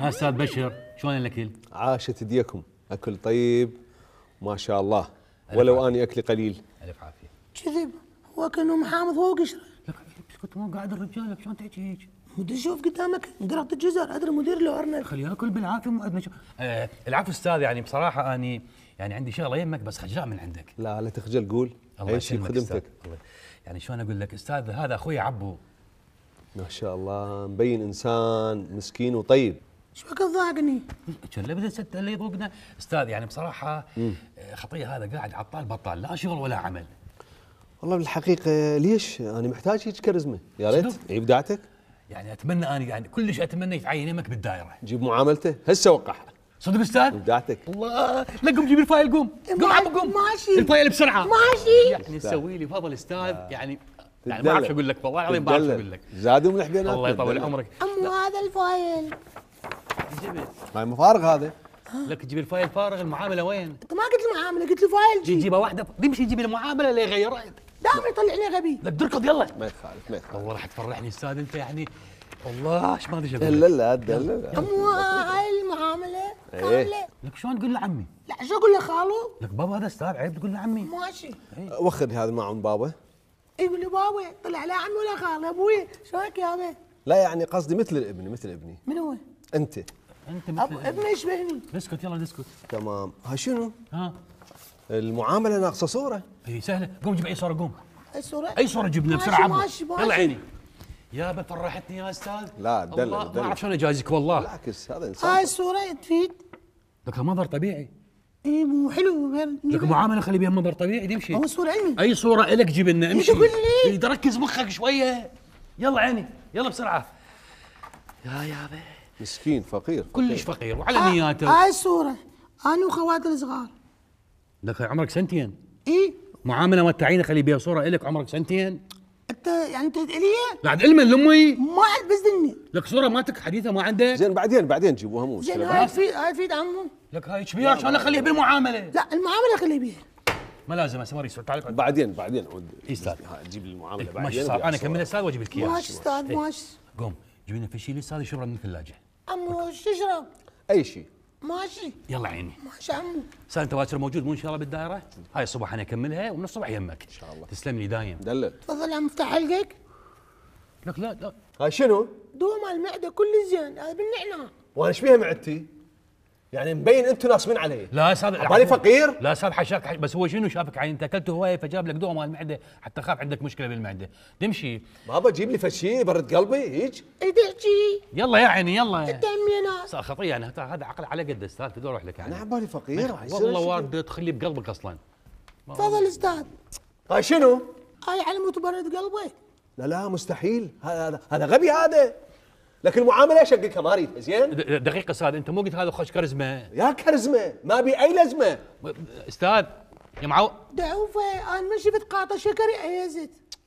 ها استاذ بشر شلون الاكل؟ عاشت ايديكم اكل طيب ما شاء الله ولو اني اكلي قليل الف عافيه كذب هو كانه محامض فوق قشره كنت مو قاعد الرجال شلون تحكي هيك؟ مدري شوف قدامك قرط الجزر ادري مدير لو ارنب خليه ياكل بالعافيه ما آه العفو استاذ يعني بصراحه اني يعني عندي شغله يمك بس خجلان من عندك لا لا تخجل قول الله اي خدمتك يعني شلون اقول لك استاذ هذا اخوي عبو ما شاء الله مبين انسان مسكين وطيب ايش بك تضايقني؟ كان ست اللي يضوقنا استاذ يعني بصراحه آه، خطيه هذا قاعد عطال بطال لا شغل ولا عمل والله بالحقيقه ليش انا محتاج هيك كاريزما يا ريت ابداعتك إيه، يعني اتمنى انا يعني كلش اتمنى يتعين يمك بالدائره جيب معاملته هسه وقعها صدق استاذ؟ ابداعتك الله لا قوم جيب الفايل قوم قوم عم قوم ماشي الفايل بسرعه ماشي يعني سوي لي فضل استاذ يعني يعني ما اعرف اقول لك والله العظيم ما اعرف اقول لك زادوا ملح الله يطول عمرك امو هذا الفايل الجبل هاي مفارغ هذا لك تجيب الفايل فارغ المعامله وين؟ ما قلت المعامله قلت الفايل جي جيبها واحده بيمشي يجيب المعامله لا يغيرها دائما يطلعني غبي لا تركض يلا ما يخالف ما يخالف والله راح تفرحني استاذ انت يعني والله ايش ما ادري شو لا لا لا هاي المعامله إيه. كامله لك شلون تقول له عمي؟ لا شو اقول له خالو؟ لك بابا هذا استاذ عيب تقول له عمي ماشي إيه. وخذ هذا ما ام بابا يقول إيه، لي بابا طلع لا عمي ولا خالي ابوي شو هيك يابا لا يعني قصدي مثل الابن مثل ابني من هو؟ انت انت مثل ابني يشبهني اسكت يلا اسكت تمام ها شنو؟ ها المعامله ناقصه صوره اي سهله قوم جيب اي صوره قوم اي صوره؟ اي صوره جبنا بسرعه ماشي ماشي يلا عيني يابا فرحتني يا استاذ لا دلل دلل ما اعرف شلون اجازيك والله بالعكس هذا انسان هاي الصوره تفيد لك منظر طبيعي اي مو حلو غير لك معامله خلي بيها منظر طبيعي تمشي هو صوره علمي اي صوره لك جيب لنا امشي تقول لي تركز مخك شويه يلا عيني يلا بسرعه يا يابا مسكين فقير, فقير. كلش فقير وعلى آه، نياته هاي الصوره انا وخواتي الصغار لك عمرك سنتين اي معامله تعينة خلي بيها صوره الك عمرك سنتين انت يعني انت إلي؟ بعد علما لامي ما حد بزني لك صوره مالتك حديثه ما عندك زين بعدين بعدين جيبوها مو زين هاي في هاي في عمو لك هاي ايش بيها عشان اخليها بالمعامله لا المعامله خلي بيها ما لازم هسه ما تعال بعدين بعدين عود إيه، استاذ جيب لي المعامله إيه، بعدين ماشي انا كمل استاذ واجيب لك اياها ماشي استاذ إيه. ماشي قوم جيب لنا فشيلي استاذ يشرب من الثلاجه عمو شو تشرب؟ اي شيء ماشي يلا عيني ماشي عمو صار التواتر موجود مو ان شاء الله بالدائره هاي الصبح انا اكملها ومن الصبح يمك ان شاء الله تسلم لي دايم دلل تفضل عم افتح حلقك لك لا لا هاي شنو؟ دوم المعده كل زين هذا بالنعناع وانا ايش بيها معدتي؟ يعني مبين انت ناصبين علي لا استاذ علي فقير لا استاذ حشاك حش... بس هو شنو شافك عين يعني انت اكلت هوايه فجاب لك دواء مال المعده حتى خاف عندك مشكله بالمعده تمشي بابا جيب لي فشي برد قلبي هيك تحكي يلا يا عيني يلا يا يا ناس خطيه يعني هذا عقل على قد استاذ تقدر اروح لك يعني انا عبالي فقير والله وارد تخلي بقلبك اصلا تفضل استاذ هاي طيب، شنو؟ هاي على موت برد قلبي لا لا مستحيل هذا هذا غبي هذا لكن المعامله ما اريدها زين دقيقه استاذ انت مو قلت هذا خوش كاريزما يا كاريزما ما بي اي لازمه استاذ يا معو دعوفه انا من شفت قاطه شكري عيزت